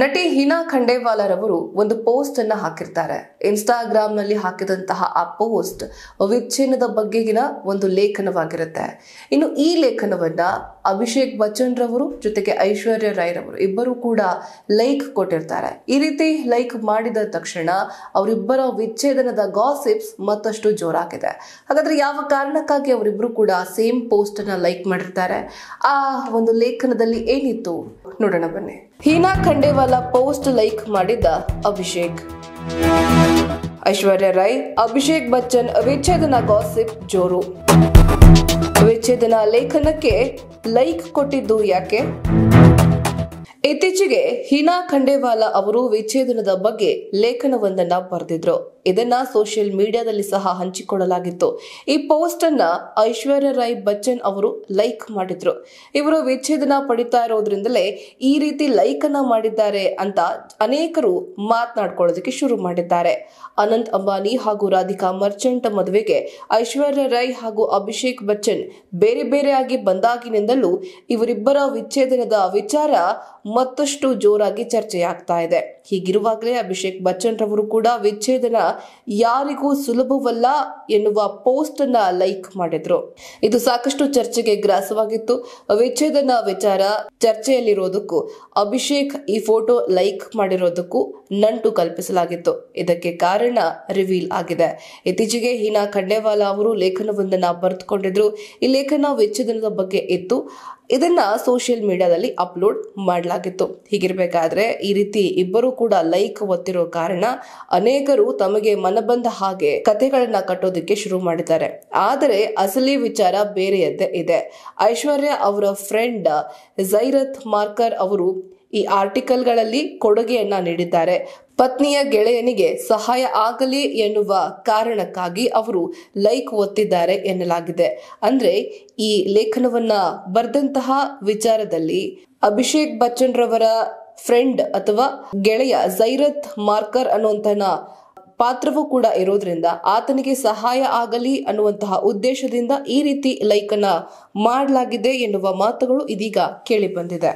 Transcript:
ನಟಿ ಹಿನಾ ಖಂಡೇವಾಲರವರು ಒಂದು ಪೋಸ್ಟ್ ಅನ್ನ ಹಾಕಿರ್ತಾರೆ ಇನ್ಸ್ಟಾಗ್ರಾಮ್ ನಲ್ಲಿ ಹಾಕಿದಂತಹ ಆ ಪೋಸ್ಟ್ ವಿಚ್ಛೇದನದ ಬಗ್ಗೆಗಿನ ಒಂದು ಲೇಖನವಾಗಿರುತ್ತೆ ಇನ್ನು ಈ ಲೇಖನವನ್ನ ಅಭಿಷೇಕ್ ಬಚ್ಚನ್ ರವರು ಜೊತೆಗೆ ಐಶ್ವರ್ಯ ರಾಯ್ ರವರು ಇಬ್ಬರು ಕೂಡ ಲೈಕ್ ಕೊಟ್ಟಿರ್ತಾರೆ ಈ ರೀತಿ ಲೈಕ್ ಮಾಡಿದ ತಕ್ಷಣ ಅವರಿಬ್ಬರ ವಿಚ್ಛೇದನದ ಗಾಸಿಪ್ಸ್ ಮತ್ತಷ್ಟು ಜೋರಾಗಿದೆ ಹಾಗಾದ್ರೆ ಯಾವ ಕಾರಣಕ್ಕಾಗಿ ಅವರಿಬ್ರು ಕೂಡ ಸೇಮ್ ಪೋಸ್ಟ್ ಅನ್ನ ಲೈಕ್ ಮಾಡಿರ್ತಾರೆ ಆ ಒಂದು ಲೇಖನದಲ್ಲಿ ಏನಿತ್ತು ನೋಡೋಣ ಬನ್ನಿ ಹೀನಾ ಖಂಡೇವಾಲ ಪೋಸ್ಟ್ ಲೈಕ್ ಮಾಡಿದ್ದ ಅಭಿಷೇಕ್ ಐಶ್ವರ್ಯ ರೈ ಅಭಿಷೇಕ್ ಬಚ್ಚನ್ ವಿಚ್ಛೇದನ ಗಾಸಿಪ್ ಜೋರು ವಿಚ್ಛೇದನ ಲೇಖನಕ್ಕೆ ಲೈಕ್ ಕೊಟ್ಟಿದ್ದು ಯಾಕೆ ಇತ್ತೀಚೆಗೆ ಹೀನಾ ಖಂಡೇವಾಲ ಅವರು ವಿಚ್ಛೇದನದ ಬಗ್ಗೆ ಲೇಖನವೊಂದನ್ನ ಬರೆದಿದ್ರು ಇದನ್ನ ಸೋಷಿಯಲ್ ಮೀಡಿಯಾದಲ್ಲಿ ಸಹ ಹಂಚಿಕೊಳ್ಳಲಾಗಿತ್ತು ಈ ಪೋಸ್ಟ್ ಅನ್ನ ಐಶ್ವರ್ಯ ರಾಯ್ ಬಚ್ಚನ್ ಅವರು ಲೈಕ್ ಮಾಡಿದ್ರು ಇವರು ವಿಚ್ಛೇದನ ಪಡಿತಾ ಇರೋದ್ರಿಂದಲೇ ಈ ರೀತಿ ಲೈಕ್ ಅನ್ನ ಮಾಡಿದ್ದಾರೆ ಅಂತ ಅನೇಕರು ಮಾತನಾಡ್ಕೊಳ್ಳೋದಕ್ಕೆ ಶುರು ಮಾಡಿದ್ದಾರೆ ಅನಂತ್ ಅಂಬಾನಿ ಹಾಗೂ ರಾಧಿಕಾ ಮರ್ಚೆಂಟ್ ಮದುವೆಗೆ ಐಶ್ವರ್ಯ ರೈ ಹಾಗೂ ಅಭಿಷೇಕ್ ಬಚ್ಚನ್ ಬೇರೆ ಬೇರೆಯಾಗಿ ಬಂದಾಗಿನಿಂದಲೂ ಇವರಿಬ್ಬರ ವಿಚ್ಛೇದನದ ವಿಚಾರ ಮತ್ತಷ್ಟು ಜೋರಾಗಿ ಚರ್ಚೆಯಾಗ್ತಾ ಇದೆ ಹೀಗಿರುವಾಗಲೇ ಅಭಿಷೇಕ್ ಬಚ್ಚನ್ ರವರು ಕೂಡ ವಿಚ್ಛೇದನ ಯಾರಿಗೂ ಸುಲಭವಲ್ಲ ಎನ್ನುವ ಪೋಸ್ಟ್ ಅನ್ನ ಲೈಕ್ ಮಾಡಿದ್ರು ಇದು ಸಾಕಷ್ಟು ಚರ್ಚೆಗೆ ಗ್ರಾಸವಾಗಿತ್ತು ವಿಚ್ಛೇದನ ವಿಚಾರ ಚರ್ಚೆಯಲ್ಲಿರೋದಕ್ಕೂ ಅಭಿಷೇಕ್ ಈ ಫೋಟೋ ಲೈಕ್ ಮಾಡಿರೋದಕ್ಕೂ ನಂಟು ಕಲ್ಪಿಸಲಾಗಿತ್ತು ಇದಕ್ಕೆ ಕಾರಣ ರಿವೀಲ್ ಆಗಿದೆ ಇತ್ತೀಚೆಗೆ ಹೀನಾ ಖಂಡೇವಾಲಾ ಅವರು ಲೇಖನವೊಂದನ್ನ ಬರೆದುಕೊಂಡಿದ್ರು ಈ ಲೇಖನ ವಿಚ್ಛೇದನದ ಬಗ್ಗೆ ಇತ್ತು ಇದನ್ನ ಸೋಷಿಯಲ್ ಮೀಡಿಯಾದಲ್ಲಿ ಅಪ್ಲೋಡ್ ಮಾಡಲಾಗಿತ್ತು ಹೀಗಿರಬೇಕಾದ್ರೆ ಈ ರೀತಿ ಇಬ್ಬರು ಕೂಡ ಲೈಕ್ ಒತ್ತಿರೋ ಕಾರಣ ಅನೇಕರು ತಮಗೆ ಮನಬಂದ ಹಾಗೆ ಕಥೆಗಳನ್ನ ಕಟ್ಟೋದಕ್ಕೆ ಶುರು ಮಾಡಿದ್ದಾರೆ ಆದರೆ ಅಸಲಿ ವಿಚಾರ ಬೇರೆಯದ್ದೇ ಇದೆ ಐಶ್ವರ್ಯ ಅವರ ಫ್ರೆಂಡ್ ಜೈರತ್ ಮಾರ್ಕರ್ ಅವರು ಈ ಆರ್ಟಿಕಲ್ಗಳಲ್ಲಿ ಕೊಡುಗೆಯನ್ನ ನೀಡಿದ್ದಾರೆ ಪತ್ನಿಯ ಗೆಳೆಯನಿಗೆ ಸಹಾಯ ಆಗಲಿ ಎನ್ನುವ ಕಾರಣಕ್ಕಾಗಿ ಅವರು ಲೈಕ್ ಒತ್ತಿದ್ದಾರೆ ಎನ್ನಲಾಗಿದೆ ಅಂದ್ರೆ ಈ ಲೇಖನವನ್ನ ಬರೆದಂತಹ ವಿಚಾರದಲ್ಲಿ ಅಭಿಷೇಕ್ ಬಚ್ಚನ್ ರವರ ಫ್ರೆಂಡ್ ಅಥವಾ ಗೆಳೆಯ ಜೈರತ್ ಮಾರ್ಕರ್ ಅನ್ನುವಂತಹ ಪಾತ್ರವೂ ಕೂಡ ಇರೋದ್ರಿಂದ ಆತನಿಗೆ ಸಹಾಯ ಆಗಲಿ ಅನ್ನುವಂತಹ ಉದ್ದೇಶದಿಂದ ಈ ರೀತಿ ಲೈಕ್ ಅನ್ನ ಮಾಡಲಾಗಿದೆ ಎನ್ನುವ ಮಾತುಗಳು ಇದೀಗ ಕೇಳಿ ಬಂದಿದೆ